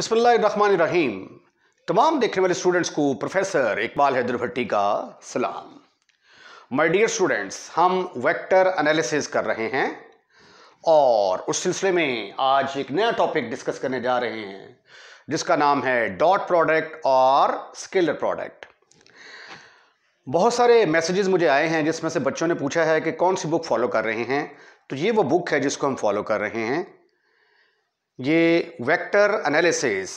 रहीम तमाम देखने वाले स्टूडेंट्स को प्रोफेसर इकबाल हैदर भट्टी का सलाम माय डियर स्टूडेंट्स हम वेक्टर एनालिसिस कर रहे हैं और उस सिलसिले में आज एक नया टॉपिक डिस्कस करने जा रहे हैं जिसका नाम है डॉट प्रोडक्ट और स्केलर प्रोडक्ट बहुत सारे मैसेजेस मुझे आए हैं जिसमें से बच्चों ने पूछा है कि कौन सी बुक फॉलो कर रहे हैं तो ये वो बुक है जिसको हम फॉलो कर रहे हैं ये vector analysis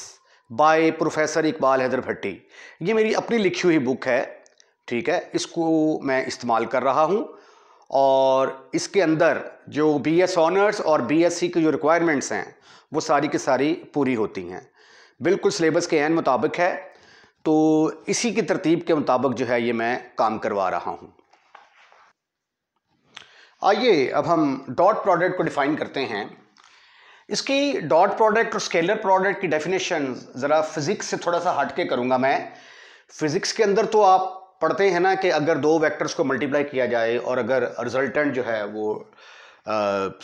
by professor Iqbal Haider Bhatti ये मेरी अपनी लिखी हुई बुक है ठीक है इसको मैं इस्तेमाल कर रहा हूँ और इसके अंदर जो बी एस ऑनर्स और बी एस सी की जो रिक्वायरमेंट्स हैं वो सारी की सारी पूरी होती हैं बिल्कुल सिलेबस के एन मुताबिक है तो इसी की तरतीब के मुताबिक जो है ये मैं काम करवा रहा हूँ आइए अब हम डॉट प्रोडक्ट को डिफ़ाइन करते हैं इसकी डॉट प्रोडक्ट और स्केलर प्रोडक्ट की डेफिनेशन ज़रा फिज़िक्स से थोड़ा सा हटके करूँगा मैं फिज़िक्स के अंदर तो आप पढ़ते हैं ना कि अगर दो वेक्टर्स को मल्टीप्लाई किया जाए और अगर रिजल्टेंट जो है वो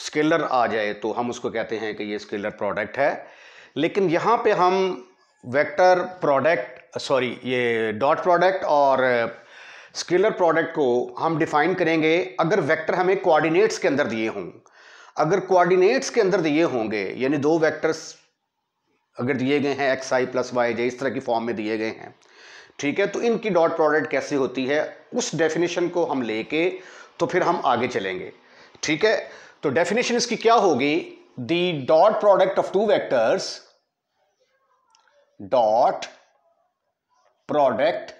स्केलर आ जाए तो हम उसको कहते हैं कि ये स्केलर प्रोडक्ट है लेकिन यहाँ पे हम वेक्टर प्रोडक्ट सॉरी ये डॉट प्रोडक्ट और स्केलर प्रोडक्ट को हम डिफ़ाइन करेंगे अगर वेक्टर हमें कोऑर्डिनेट्स के अंदर दिए हों अगर कोऑर्डिनेट्स के अंदर दिए होंगे यानी दो वेक्टर्स अगर दिए गए हैं X I plus Y J इस तरह की फॉर्म में दिए गए हैं ठीक है तो इनकी डॉट प्रोडक्ट कैसी होती है उस डेफिनेशन को हम लेके तो फिर हम आगे चलेंगे ठीक है तो डेफिनेशन इसकी क्या होगी the dot product of two vectors dot product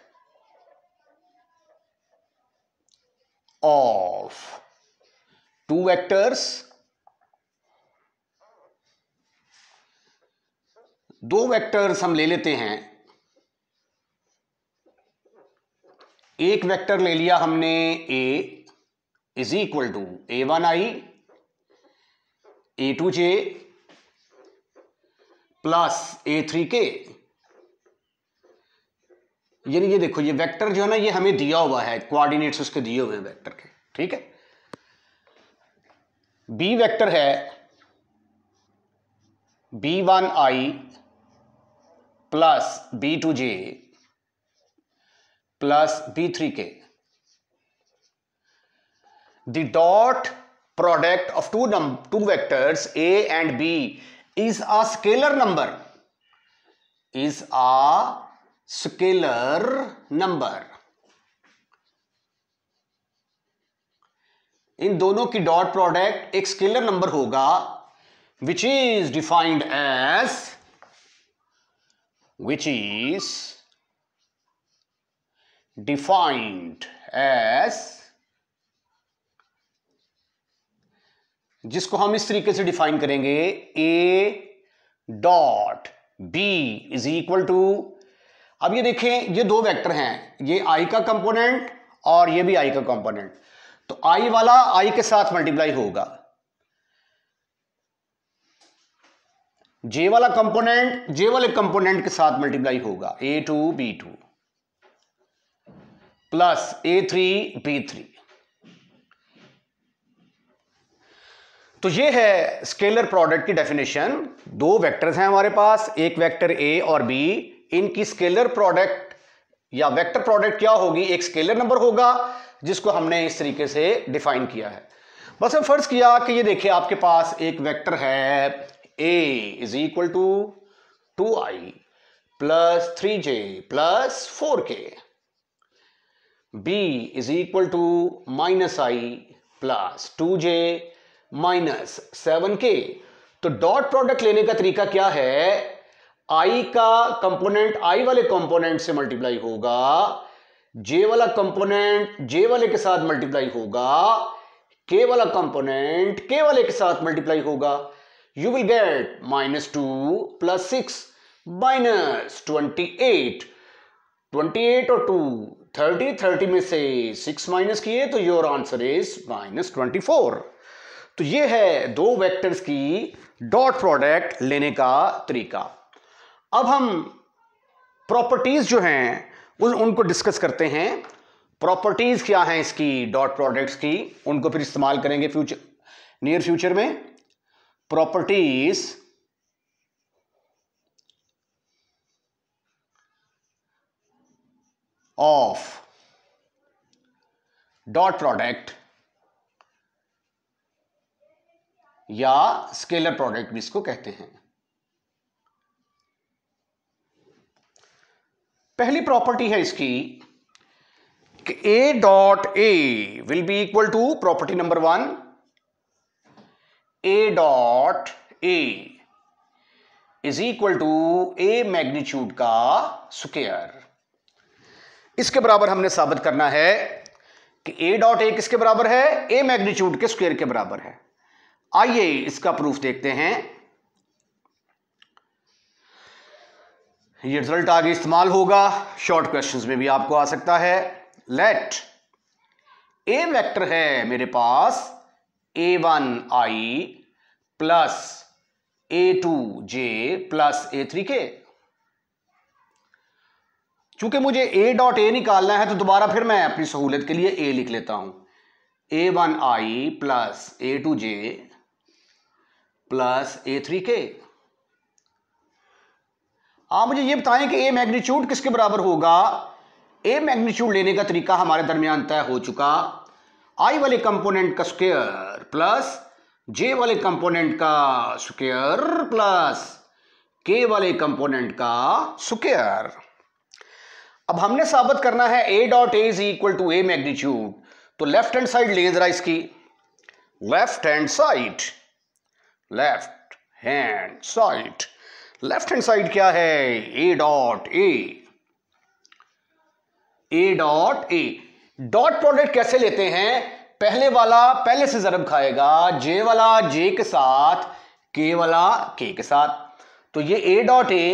of two vectors दो वेक्टर्स हम ले लेते हैं एक वेक्टर ले लिया हमने A is equal to A one I A two J plus A three K यानी ये देखो ये वेक्टर जो है ना ये हमें दिया हुआ है कोऑर्डिनेट्स उसके दिए हुए हैं वेक्टर के ठीक है बी वेक्टर है B one I plus B two J plus B three K the dot product of two num two vectors a and b is a scalar number is a scalar number इन दोनों की dot product एक scalar number होगा which is defined as which is defined as जिसको हम इस तरीके से डिफाइन करेंगे A dot B is equal to अब ये देखें ये दो वेक्टर हैं ये आई का कंपोनेंट और ये भी आई का कंपोनेंट तो आई वाला आई के साथ मल्टीप्लाई होगा जे वाला कंपोनेंट जे वाले कंपोनेंट के साथ मल्टीप्लाई होगा A two B two plus A three B three तो ये है स्केलर प्रोडक्ट की डेफिनेशन दो वेक्टर्स हैं हमारे पास एक वेक्टर ए और बी इनकी स्केलर प्रोडक्ट या वेक्टर प्रोडक्ट क्या होगी एक स्केलर नंबर होगा जिसको हमने इस तरीके से डिफाइन किया है बस हम फर्ज किया कि ये देखिए आपके पास एक वेक्टर है A is equal to two I plus three J plus four K B is equal to minus I plus two J minus seven K तो डॉट प्रोडक्ट लेने का तरीका क्या है आई का कंपोनेंट आई वाले कंपोनेंट से मल्टीप्लाई होगा जे वाला कंपोनेंट जे वाले के साथ मल्टीप्लाई होगा के वाला कंपोनेंट के वाले के साथ मल्टीप्लाई होगा you will get minus 2 plus 6 minus 28 28 और 2 30 30 में से 6 माइनस किए तो your answer is minus twenty तो ये है दो वेक्टर्स की डॉट प्रोडक्ट लेने का तरीका अब हम प्रॉपर्टीज जो हैं उन उनको डिस्कस करते हैं प्रॉपर्टीज क्या हैं इसकी डॉट प्रोडक्ट्स की उनको फिर इस्तेमाल करेंगे फ्यूचर नियर फ्यूचर में properties of डॉट प्रोडक्ट या स्केलर प्रोडक्ट भी इसको कहते हैं पहली प्रॉपर्टी है इसकी कि A dot A will be equal to property number one A dot A is equal to A magnitude का स्क्वेयर इसके बराबर हमने साबित करना है कि ए डॉट ए किसके बराबर है ए मैग्नीट्यूड के स्क्वायर के बराबर है आइए इसका प्रूफ देखते हैं ये रिजल्ट आगे इस्तेमाल होगा शॉर्ट क्वेश्चंस में भी आपको आ सकता है लेट ए वेक्टर है मेरे पास A one I plus A two J plus A three K चूंकि मुझे ए डॉट ए निकालना है तो दोबारा फिर मैं अपनी सहूलियत के लिए ए लिख लेता हूं A one I plus A two J plus A three K आप मुझे ये बताएं कि ए मैग्नीट्यूड किसके बराबर होगा ए मैग्नीट्यूड लेने का तरीका हमारे दरमियान तय हो चुका आई वाले कंपोनेंट का स्क्वेयर प्लस जे वाले कंपोनेंट का स्क्वेयर प्लस के वाले कंपोनेंट का स्क्वेयर अब हमने साबित करना है A dot A is equal to A magnitude तो लेफ्ट हैंड साइड ले जरा इसकी left hand side left hand side left hand side क्या है A dot A A dot A dot product कैसे लेते हैं पहले वाला पहले से जरब खाएगा जे वाला जे के साथ के वाला के के साथ तो ये ए डॉट ए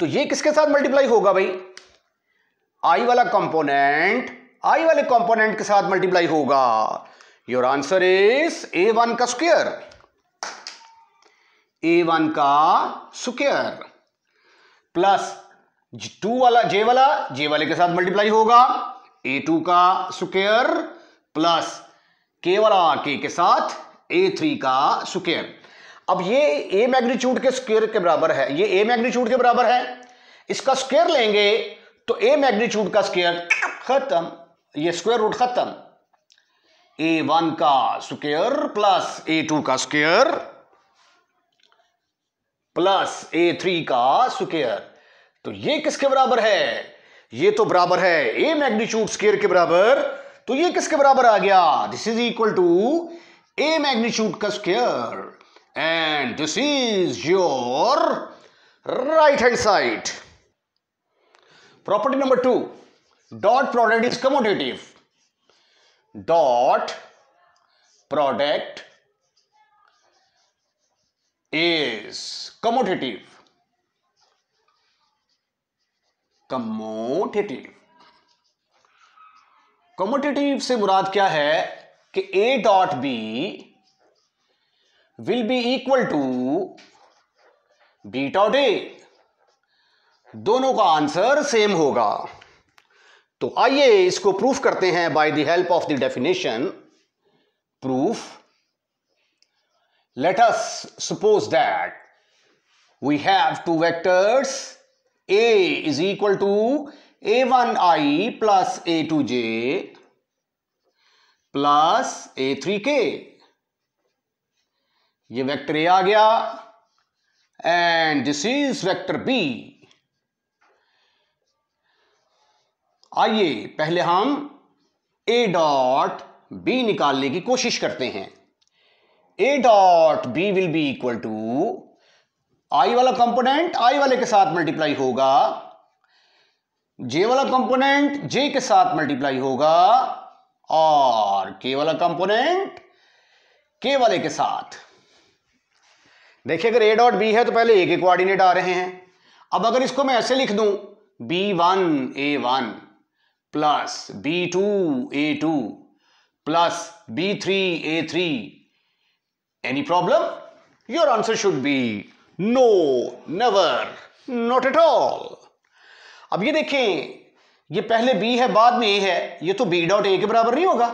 तो ये किसके साथ मल्टीप्लाई होगा भाई आई वाला कंपोनेंट आई वाले कंपोनेंट के साथ मल्टीप्लाई होगा your answer is A one का स्क्वेयर ए वन का स्क्वेयर प्लस टू वाला जे वाला जे वाले के साथ मल्टीप्लाई होगा ए टू का स्क्वेयर प्लस केवल के के साथ ए थ्री का स्क्वेयर अब ये ए मैग्नीट्यूड के स्क्वेयर के बराबर है ये ए मैग्नीट्यूड के बराबर है इसका स्क्वेयर लेंगे तो ए मैग्नीट्यूड का स्क्वेयर खत्म ये स्क्वेयर रूट खत्म ए वन का स्क्वेयर प्लस ए टू का स्क्वेयर प्लस ए थ्री का स्क्वेयर तो ये किसके बराबर है ये तो बराबर है ए मैग्नीट्यूड स्क्वेयर के बराबर तो ये किसके बराबर आ गया this is equal to A magnitude का square and this is your right hand side property number two dot product is commutative dot product is commutative commutative commutative से मुराद क्या है कि A dot B will be equal to B dot A दोनों का answer same होगा तो आइए इसको प्रूफ करते हैं by the help of the definition proof we have to that we have two vectors a is equal to a1i plus a2j plus A three K ये vector A आ गया and this is vector B आइए पहले हम ए dot B निकालने की कोशिश करते हैं A dot B will be equal to I वाला कंपोनेंट आई वाले के साथ मल्टीप्लाई होगा जे वाला कंपोनेंट जे के साथ मल्टीप्लाई होगा और वाला कंपोनेंट के वाले के साथ देखिए अगर ए डॉट बी है तो पहले ए के कोऑर्डिनेट आ रहे हैं अब अगर इसको मैं ऐसे लिख दूं B one A one plus B two A two plus B three A three any problem your answer should be no never not at all अब ये देखें ये पहले बी है बाद में ए है ये तो बी डॉट ए के बराबर नहीं होगा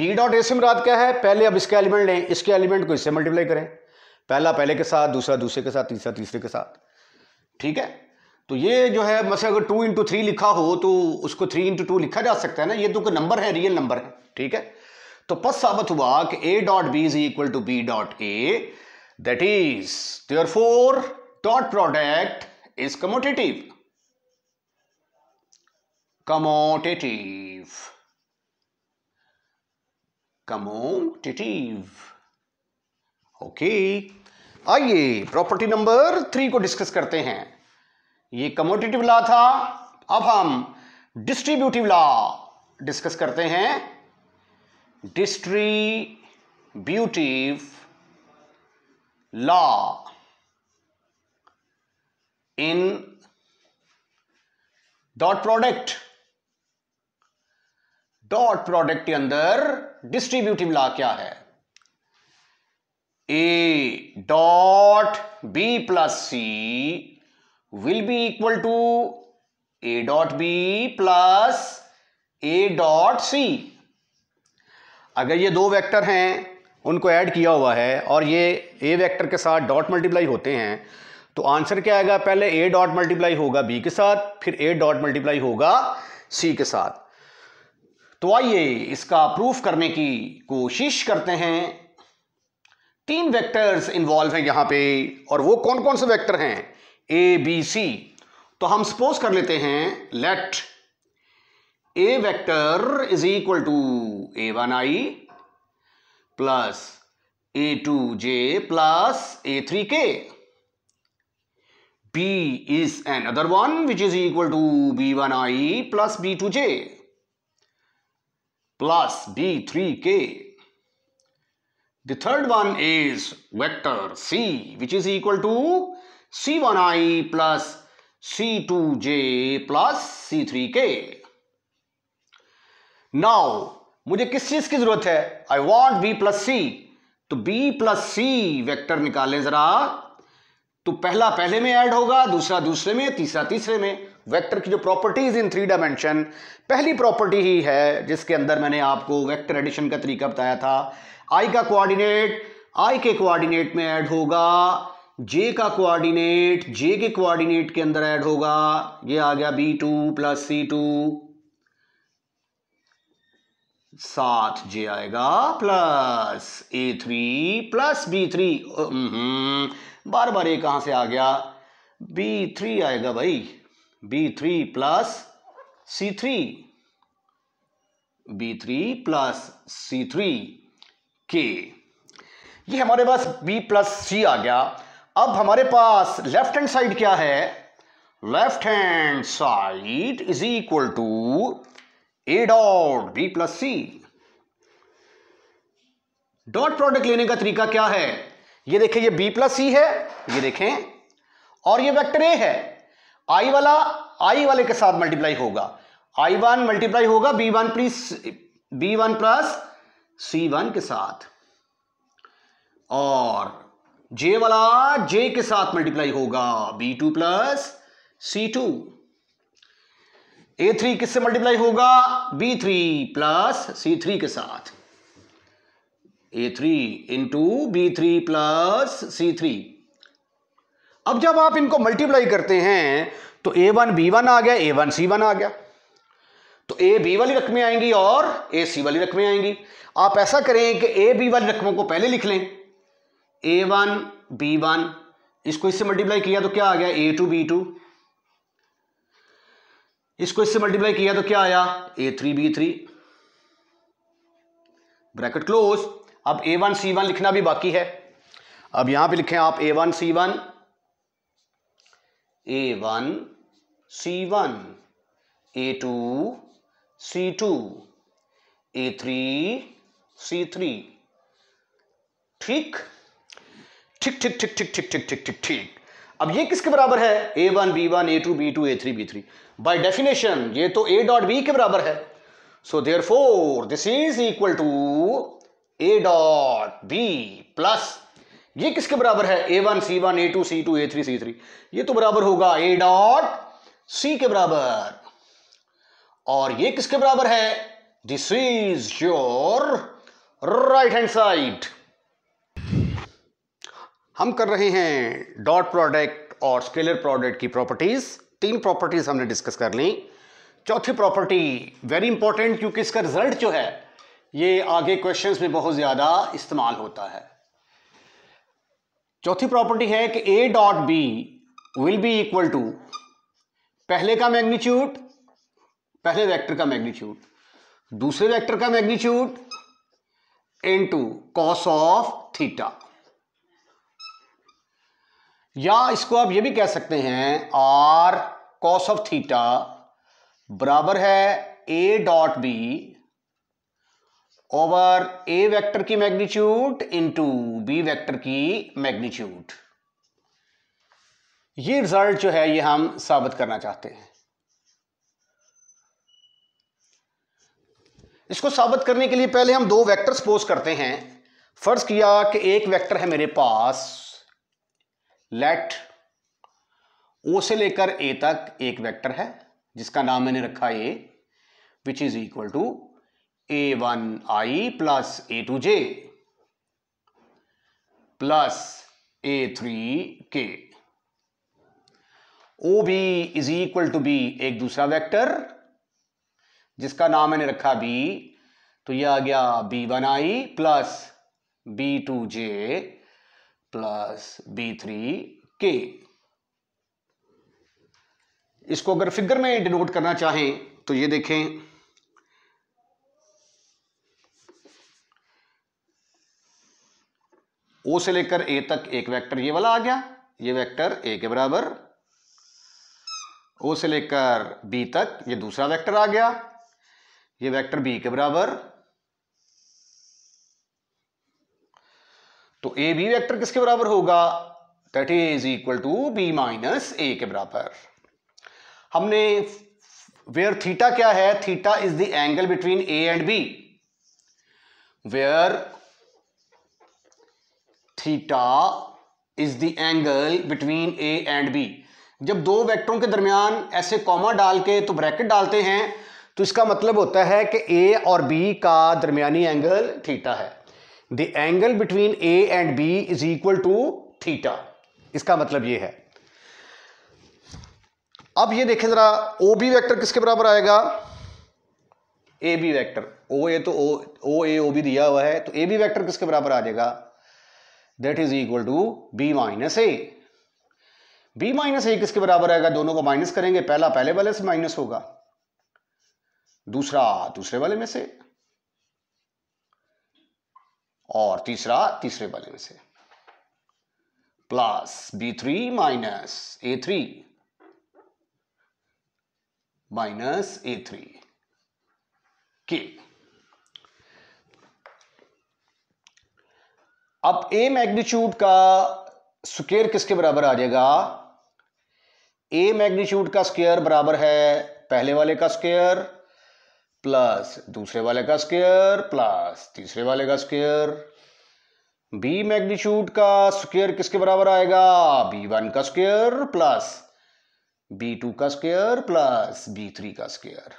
बी डॉट ए से मुराद क्या है पहले अब इसके एलिमेंट लें इसके एलिमेंट को इससे मल्टीप्लाई करें पहला पहले के साथ दूसरा दूसरे के साथ तीसरा तीसरे के साथ ठीक है तो ये जो है मैसे अगर टू इंटू थ्री लिखा हो तो उसको थ्री इंटू टू लिखा जा सकता है ना ये तो कोई नंबर है रियल नंबर है ठीक है तो पस साबित हुआ कि A dot B is equal to B dot A that is therefore dot product is commutative commutative commutative okay आइए प्रॉपर्टी नंबर थ्री को डिस्कस करते हैं ये कमोटेटिव लॉ था अब हम डिस्ट्रीब्यूटिव लॉ डिस्कस करते हैं distributive law in dot product dot product के अंदर डिस्ट्रीब्यूटिव लॉ क्या है A dot B plus C will be equal to A dot B plus A dot C अगर ये दो वेक्टर हैं उनको ऐड किया हुआ है और ये ए वेक्टर के साथ डॉट मल्टीप्लाई होते हैं तो आंसर क्या आएगा पहले ए डॉट मल्टीप्लाई होगा बी के साथ फिर ए डॉट मल्टीप्लाई होगा सी के साथ तो आइए इसका प्रूफ करने की कोशिश करते हैं तीन वेक्टर्स इन्वॉल्व हैं यहां पे और वो कौन कौन से वेक्टर हैं ए बी सी तो हम सपोज कर लेते हैं let A vector is equal to A one I plus A two J plus A three K B is another one which is equal to B one I plus B two J plus C The third one is vector C which is equal to C1i plus C2j plus C3k. Now मुझे किस चीज की जरूरत है I want B plus C तो B plus C vector निकालें जरा तो पहला पहले में ऐड होगा दूसरा दूसरे में तीसरा तीसरे में वेक्टर की जो प्रॉपर्टीज इन थ्री डायमेंशन पहली प्रॉपर्टी ही है जिसके अंदर मैंने आपको वेक्टर एडिशन का तरीका बताया था आई का कोऑर्डिनेट आई के कोऑर्डिनेट में ऐड होगा जे का कोऑर्डिनेट जे के कोऑर्डिनेट के अंदर ऐड होगा ये आ गया B two plus C two साथ जे आएगा plus A three plus B three बार बार ए कहां से आ गया बी थ्री आएगा भाई B three plus C three B three plus C three K ये हमारे पास बी प्लस सी आ गया अब हमारे पास लेफ्ट हैंड साइड क्या है left hand side is equal to A dot B plus C dot product लेने का तरीका क्या है ये देखें ये बी प्लस सी है ये देखें और ये वेक्टर ए है आई वाला आई वाले के साथ मल्टीप्लाई होगा आई वन मल्टीप्लाई होगा B one plus B one plus C one के साथ और जे वाला जे के साथ मल्टीप्लाई होगा B two plus C two A three किससे मल्टीप्लाई होगा B three plus C three के साथ A three into B three plus C three अब जब आप इनको मल्टीप्लाई करते हैं तो ए वन बी वन आ गया ए वन सी वन आ गया तो ए बी वाली रकमें आएंगी और ए सी वाली रकमें आएंगी आप ऐसा करें कि ए बी वाली रकमों को पहले लिख लें ए वन बी वन इसको इससे मल्टीप्लाई किया तो क्या आ गया ए टू बी टू इसको इससे मल्टीप्लाई किया तो क्या आया A three B three bracket close अब ए वन सी वन लिखना भी बाकी है अब यहां पे लिखें आप A one C one A one C one A two C two A three C three ठीक ठीक ठीक ठीक ठीक ठीक ठीक ठीक ठीक ठीक अब ये किसके बराबर है A one B one A two B two A three B three by definition ये तो ए डॉट बी के बराबर है so therefore this is equal to A dot B plus ये किसके बराबर है A one C one A two C two A three C three ये तो बराबर होगा ए डॉट सी के बराबर और ये किसके बराबर है this is your right hand side हम कर रहे हैं डॉट प्रोडक्ट और स्केलर प्रोडक्ट की प्रॉपर्टीज तीन प्रॉपर्टीज हमने डिस्कस कर ली चौथी प्रॉपर्टी वेरी इंपॉर्टेंट क्योंकि इसका रिजल्ट जो है ये आगे क्वेश्चंस में बहुत ज़्यादा इस्तेमाल होता है चौथी प्रॉपर्टी है कि A dot B will be equal to पहले का मैग्नीट्यूड पहले वेक्टर का मैग्नीट्यूड दूसरे वेक्टर का magnitude to cos of theta या इसको आप ये भी कह सकते हैं आर कॉस ऑफ थीटा बराबर है A dot B over A vector की मैग्नीट्यूड इनटू बी वेक्टर की मैग्नीट्यूड ये रिजल्ट जो है ये हम साबित करना चाहते हैं इसको साबित करने के लिए पहले हम दो वेक्टर सपोज करते हैं फर्ज किया कि एक वेक्टर है मेरे पास लेट ओ से लेकर ए तक एक वेक्टर है जिसका नाम मैंने रखा A which is equal to A one I plus A two J plus A three K O B is equal to B एक दूसरा वेक्टर जिसका नाम मैंने रखा बी तो यह आ गया B one I plus B two J plus B three K इसको अगर फिगर में डिनोट करना चाहें तो ये देखें ओ से लेकर ए तक एक वेक्टर ये वाला आ गया ये वेक्टर ए के बराबर ओ से लेकर बी तक ये दूसरा वेक्टर आ गया ये वेक्टर बी के बराबर तो ए बी वेक्टर किसके बराबर होगा that is equal to B minus A के बराबर हमने वेयर थीटा क्या है theta is the angle between A and B where theta is the angle between A and B जब दो वेक्टरों के दरमियान ऐसे कॉमा डाल के तो ब्रैकेट डालते हैं तो इसका मतलब होता है कि ए और बी का दरमियानी एंगल थीटा है the angle between A and B is equal to theta इसका मतलब ये है अब ये देखें जरा ओ बी वैक्टर किसके बराबर आएगा ए बी वैक्टर ओ ए तो ओ ओ ए ओ बी दिया हुआ है तो ए बी वैक्टर किसके बराबर आ जाएगा that is equal to B minus A B minus A किसके बराबर आएगा दोनों को माइनस करेंगे पहला पहले वाले से माइनस होगा दूसरा दूसरे वाले में से और तीसरा तीसरे वाले में से plus B three minus A three minus A three के अब ए मैग्नीट्यूड का स्क्वेयर किसके बराबर आ जाएगा ए मैग्नीट्यूड का स्क्वेयर बराबर है पहले वाले का स्क्वेयर प्लस दूसरे वाले का स्क्वेयर प्लस तीसरे वाले का स्क्वेयर बी मैग्नीट्यूड का स्क्वेयर किसके बराबर आएगा बी वन का स्क्वेयर प्लस बी टू का स्क्वेयर प्लस बी थ्री का स्क्वेयर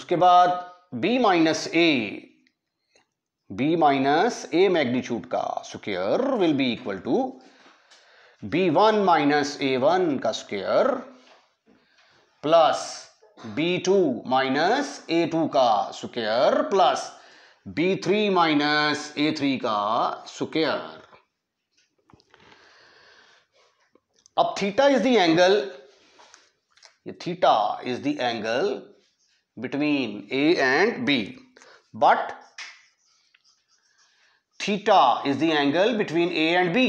उसके बाद B minus A B minus A magnitude का square will be equal to B one minus A one का square plus B two minus A two का square plus B three minus A three का square अब theta is the angle ये theta is the angle between A and B. But theta is the angle between A and B.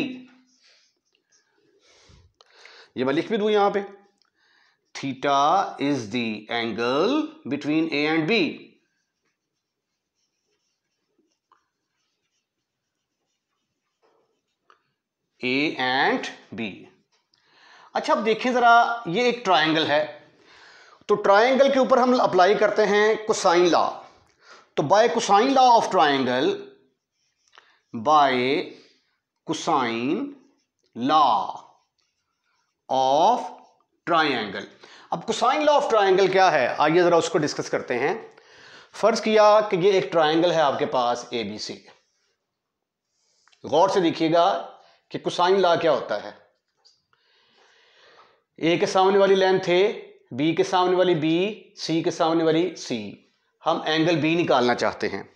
ये मैं लिख भी दू यहां पे theta is the angle between A and B A and B अच्छा अब देखें ज़रा ये एक ट्रायंगल है तो ट्रायंगल के ऊपर हम अप्लाई करते हैं कुसाइन लॉ तो by cosine law of triangle by cosine law of triangle अब कुसाइन लॉ ऑफ ट्राइंगल क्या है आइए ज़रा उसको डिस्कस करते हैं फर्ज किया कि ये एक ट्राइंगल है आपके पास ए बी सी गौर से देखिएगा कि कुसाइन लॉ क्या होता है ए के सामने वाली लेंथ है बी के सामने वाली बी सी के सामने वाली सी हम एंगल बी निकालना चाहते हैं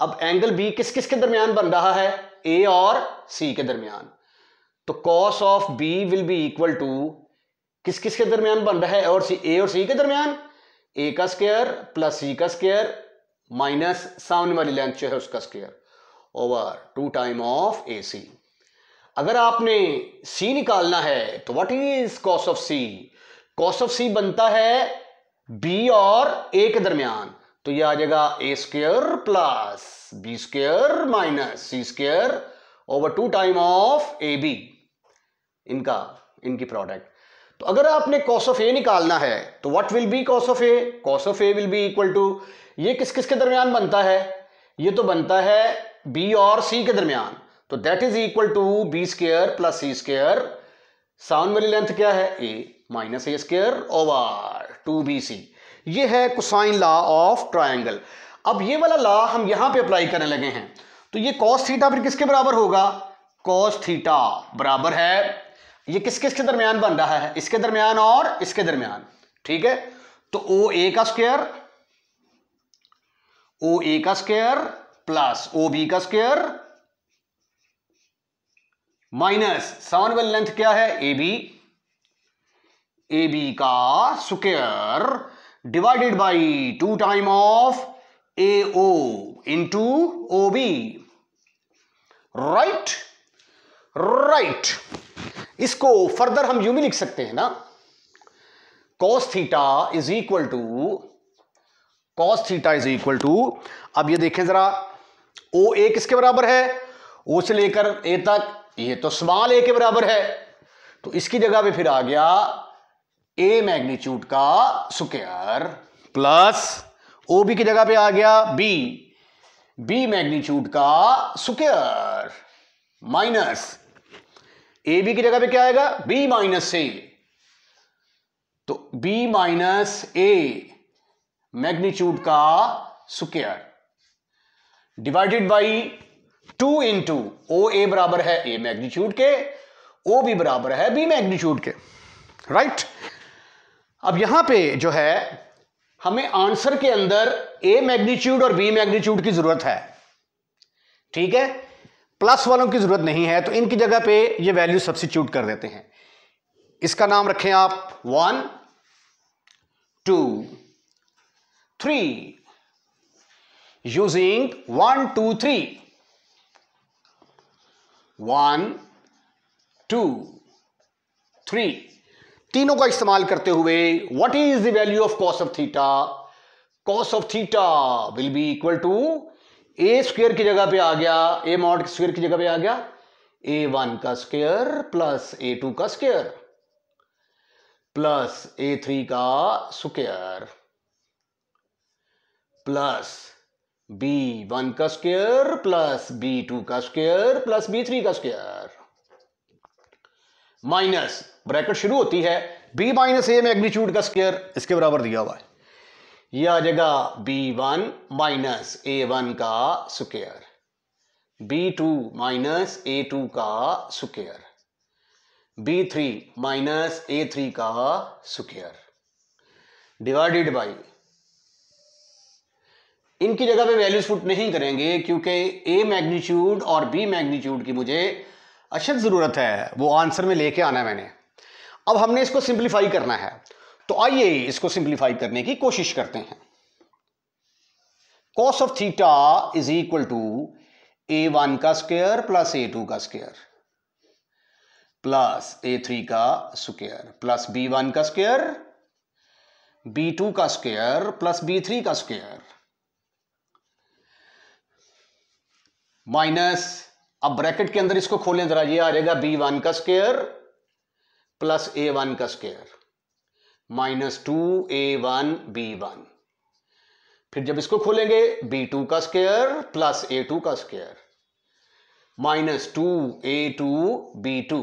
अब एंगल बी किस किस के दरमियान बन रहा है ए और सी के दरमियान तो cos of B will be equal to किस किस के दरमियान बन रहा है और सी ए और सी के दरमियान ए का स्केयर प्लस सी का स्केयर माइनस सामने वाली लेंथ जो है उसका square over two time of A C अगर आपने सी निकालना है तो what is cos of C cos of C बनता है बी और ए के दरमियान तो ये आ जाएगा A square plus B square minus C square over two time of A B इनका इनकी प्रोडक्ट तो अगर आपने कॉस ऑफ ए निकालना है तो what will be cos of A cos of A will be equal to ये किस किसके दरमियान बनता है ये तो बनता है बी और सी के दरमियान तो that is equal to B square plus C square sound वाली लेंथ क्या है A minus A square over two B C ये है कुसाइन लॉ ऑफ ट्राइंगल अब ये वाला लॉ हम यहां पे अप्लाई करने लगे हैं तो ये कॉस थीटा फिर किसके बराबर होगा कॉस थीटा बराबर है ये किस किसके दरमियान बन रहा है इसके दरमियान और इसके दरमियान ठीक है तो ओ ए का स्क्वेयर ओ ए का स्क्वेयर प्लस ओ बी का स्क्वेयर माइनस समनवेल लेंथ क्या है ए बी ए बी का square divided by two time of A O into O B right right इसको फर्दर हम यू भी लिख सकते हैं ना cos theta is equal to cos theta is equal to अब ये देखें जरा ओ ए किसके बराबर है ओ से लेकर ए तक ये तो स्मॉल ए के बराबर है तो इसकी जगह पे फिर आ गया ए मैग्नीट्यूड का स्क्वायर प्लस ओ बी की जगह पे आ गया बी बी मैग्नीट्यूड का स्क्वायर माइनस ए बी की जगह पे क्या आएगा बी माइनस ए तो बी माइनस ए मैग्नीट्यूड का square divided by two into O A बराबर है ए मैग्नीट्यूड के ओ बी बराबर है बी मैग्नीट्यूड के राइट right? अब यहां पे जो है हमें आंसर के अंदर ए मैग्नीट्यूड और बी मैग्नीट्यूड की जरूरत है ठीक है प्लस वालों की जरूरत नहीं है तो इनकी जगह पे ये वैल्यू सब्सिट्यूट कर देते हैं इसका नाम रखें आप one two three using one two three one two three तीनों का इस्तेमाल करते हुए what is the value of cos of theta cos of theta will be equal to A square की जगह पे आ गया ए मॉड स्क्वेयर की जगह पे आ गया ए वन का स्क्वेयर प्लस ए टू का स्क्वेयर प्लस ए थ्री का स्क्वेयर प्लस बी वन का स्क्वेयर प्लस बी टू का स्क्वेयर प्लस बी थ्री का स्क्वेयर माइनस ब्रैकेट शुरू होती है बी माइनस ए मैग्नीट्यूड का स्केयर इसके बराबर दिया हुआ है यह आ जाएगा B one minus A one का square B two minus A two का square B three minus A three का स्केयर डिवाइडेड बाई इनकी जगह पे वैल्यूज फुट नहीं करेंगे क्योंकि ए मैग्नीट्यूड और बी मैग्नीट्यूड की मुझे अशद ज़रूरत है वो आंसर में लेके आना है मैंने अब हमने इसको सिंप्लीफाई करना है तो आइए इसको सिंप्लीफाई करने की कोशिश करते हैं cos of theta is equal to A one का स्क्वेयर प्लस ए टू का स्क्वेयर प्लस ए थ्री का स्क्वेयर प्लस बी वन का स्क्वेयर बी टू का स्क्वेयर प्लस बी थ्री का स्क्वेयर माइनस अब ब्रैकेट के अंदर इसको खोलें जरा ये आ जाएगा बी वन का स्क्वेयर प्लस ए वन का square minus two A one B one फिर जब इसको खोलेंगे बी टू का स्क्वेयर प्लस ए टू का square minus two A two B two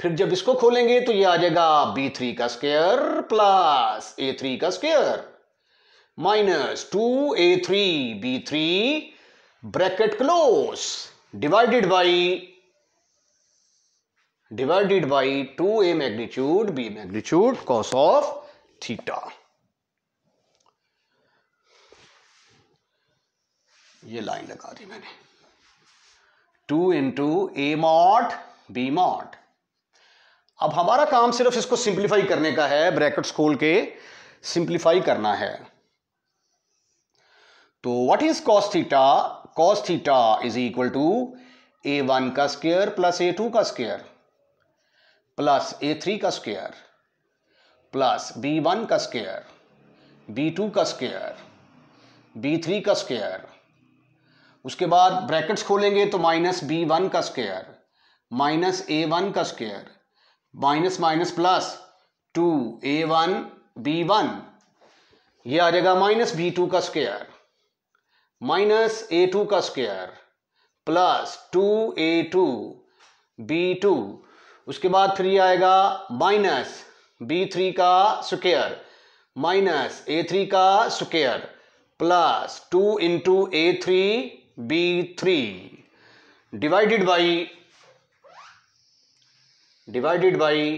फिर जब इसको खोलेंगे तो ये आ जाएगा बी थ्री का स्क्वेयर प्लस ए थ्री का square minus two A three B three bracket close divided by by two 2a magnitude b magnitude cos of theta ये लाइन लगा दी मैंने two into A mod B mod अब हमारा काम सिर्फ इसको सिंप्लीफाई करने का है ब्रैकेट्स खोल के सिंप्लीफाई करना है तो what is cos theta cos theta is equal to A one का स्क्वेयर प्लस ए टू का स्क्वेयर प्लस ए थ्री का स्क्वेयर प्लस बी वन का स्क्वेयर बी टू का स्क्वेयर बी थ्री का स्क्वेयर उसके बाद ब्रैकेट्स खोलेंगे तो माइनस बी वन का स्क्वेयर माइनस ए वन का square minus minus plus two A one B one ये आ जाएगा माइनस बी टू का स्क्वेयर माइनस ए टू का square plus two A two B two उसके बाद फिर ये आएगा माइनस बी थ्री का स्क्वेयर माइनस ए थ्री का square plus two into A three B three divided by divided by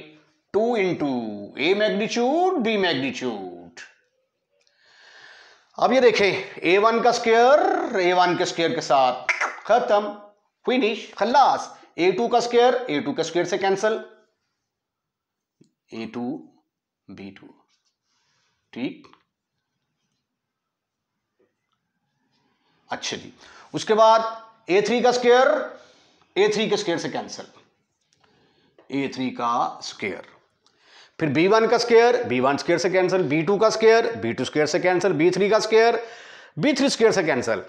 two into A magnitude B magnitude अब ये देखें ए वन का स्क्वेयर ए वन के स्क्वेयर के साथ खत्म फिनिश खल्लास ए टू का स्क्वेयर ए टू का स्क्वेयर से कैंसल ए टू बी टू ठीक अच्छा जी उसके बाद ए थ्री का स्क्वेयर ए थ्री के स्क्वेयर से कैंसल ए थ्री का स्क्वेयर फिर बी वन का स्क्वेयर बी वन स्क्वेयर से कैंसल बी टू का स्क्वेयर बी टू स्क्वेयर से कैंसल बी थ्री का स्क्वेयर बी थ्री स्क्वेयर से कैंसल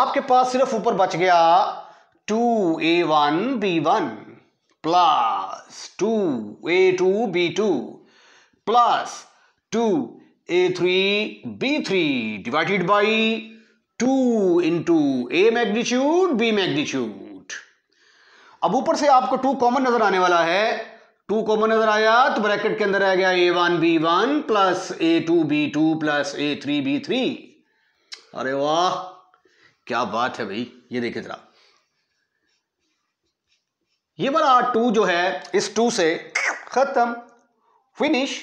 आपके पास सिर्फ ऊपर बच गया two A one B one plus two A two B two plus two A three B three divided by two into A magnitude B magnitude अब ऊपर से आपको टू कॉमन नजर आने वाला है टू कॉमन नजर आया तो ब्रैकेट के अंदर आ गया A one B one plus A two B two plus A three B three अरे वाह क्या बात है भाई ये देखे जरा ये वाला टू जो है इस टू से ख़त्म फिनिश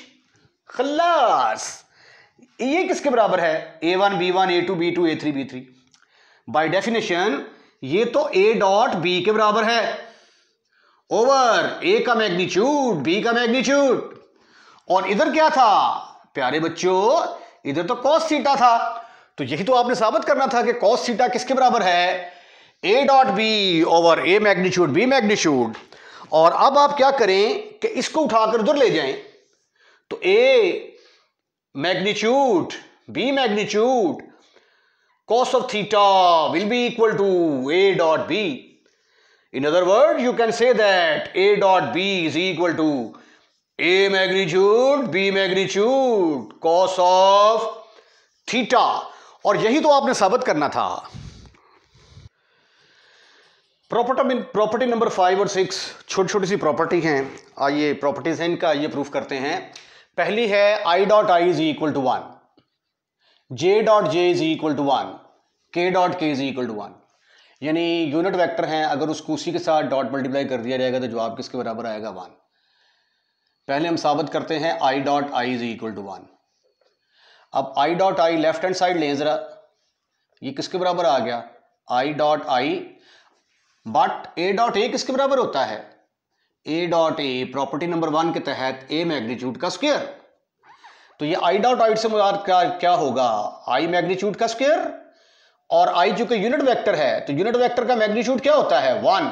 खलास ये किसके बराबर है A one B one A two B two A three B three by definition ये तो ए डॉट बी के बराबर है ओवर ए का मैग्नीट्यूड बी का मैग्नीट्यूड और इधर क्या था प्यारे बच्चों इधर तो कॉस सीटा था तो यही तो आपने साबित करना था कि कॉस सीटा किसके बराबर है A dot B over A magnitude B magnitude और अब आप क्या करें कि इसको उठाकर उधर ले जाएं तो A magnitude B magnitude cos of theta will be equal to A dot B in other word you can say that A dot B is equal to A magnitude B magnitude cos of theta और यही तो आपने साबित करना था property property number five और six छोटी छोटी सी प्रॉपर्टी हैं आइए प्रॉपर्टीज हैं इनका आइए प्रूफ करते हैं पहली है I dot I is equal to one J dot J is equal to one K dot K is equal to one यानी यूनिट वेक्टर हैं अगर उसको उसी के साथ डॉट मल्टीप्लाई कर दिया जाएगा तो जवाब किसके बराबर आएगा वन पहले हम साबित करते हैं I dot I is equal to one अब I dot I left hand side लें ज़रा ये किसके बराबर आ गया I dot I but A dot A किसके बराबर होता है A dot A property number one के तहत ए मैग्नीट्यूड का स्क्वेयर तो ये आई डॉट आइट से मुराद क्या क्या होगा आई मैग्नीट्यूड का स्क्वेयर और आई जो कि यूनिट वेक्टर है तो यूनिट वेक्टर का मैग्नीट्यूड क्या होता है वन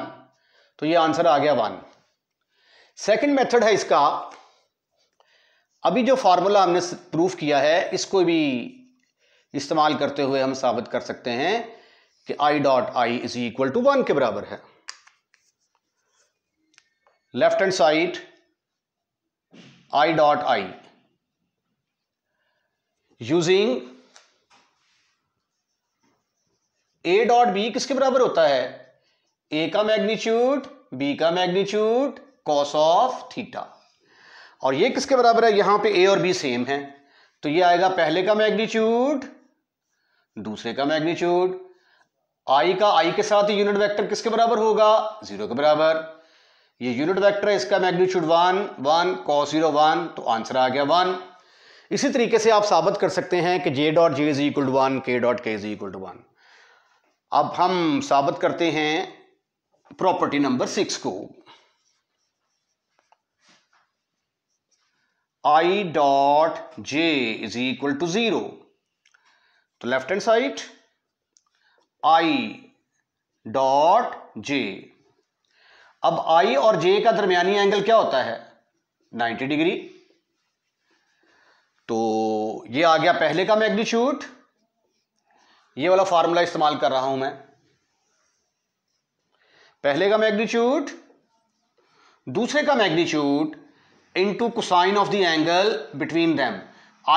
तो ये आंसर आ गया वन सेकेंड मेथड है इसका अभी जो फार्मूला हमने प्रूफ किया है इसको भी इस्तेमाल करते हुए हम साबित कर सकते हैं कि I dot I is equal to one के बराबर है left hand side I dot I using A dot B किसके बराबर होता है ए का मैग्नीट्यूड बी का मैग्नीट्यूड कॉस ऑफ थीटा और ये किसके बराबर है यहां पे ए और बी सेम है तो ये आएगा पहले का मैग्नीट्यूड दूसरे का मैग्नीट्यूड आई का आई के साथ यूनिट वेक्टर किसके बराबर होगा जीरो के बराबर ये यूनिट वेक्टर है इसका magnitude one one cos zero one तो आंसर आ गया वन इसी तरीके से आप साबित कर सकते हैं कि J dot J is equal to one K dot K is equal to one अब हम साबित करते हैं प्रॉपर्टी नंबर सिक्स को I dot J is equal to zero तो left hand side I dot J अब आई और J का दरमियानी एंगल क्या होता है 90 डिग्री तो ये आ गया पहले का मैग्नीट्यूड ये वाला फार्मूला इस्तेमाल कर रहा हूं मैं पहले का मैग्नीट्यूड दूसरे का magnitude into cosine of the angle between them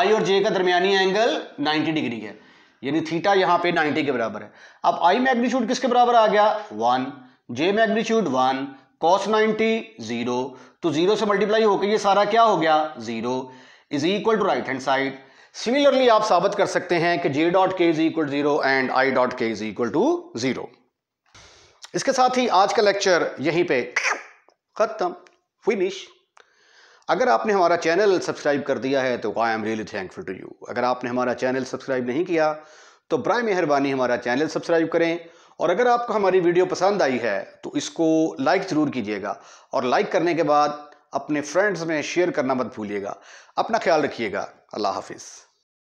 I और जे का दरमियानी एंगल 90 डिग्री है यानी थीटा यहां पे 90 के बराबर है अब आई मैग्नीट्यूड किसके बराबर आ गया one J magnitude one cos 90 zero तो जीरो से मल्टीप्लाई होकर ये सारा क्या हो गया zero is equal to right hand side similarly आप साबित कर सकते हैं कि J dot K is equal zero and I dot K is equal to zero इसके साथ ही आज का लेक्चर यहीं पे खत्म फिनिश अगर आपने हमारा चैनल सब्सक्राइब कर दिया है तो I am really thankful to you अगर आपने हमारा चैनल सब्सक्राइब नहीं किया तो बर मेहरबानी हमारा चैनल सब्सक्राइब करें और अगर आपको हमारी वीडियो पसंद आई है तो इसको लाइक ज़रूर कीजिएगा और लाइक करने के बाद अपने फ्रेंड्स में शेयर करना मत भूलिएगा अपना ख्याल रखिएगा अल्लाह हाफिज़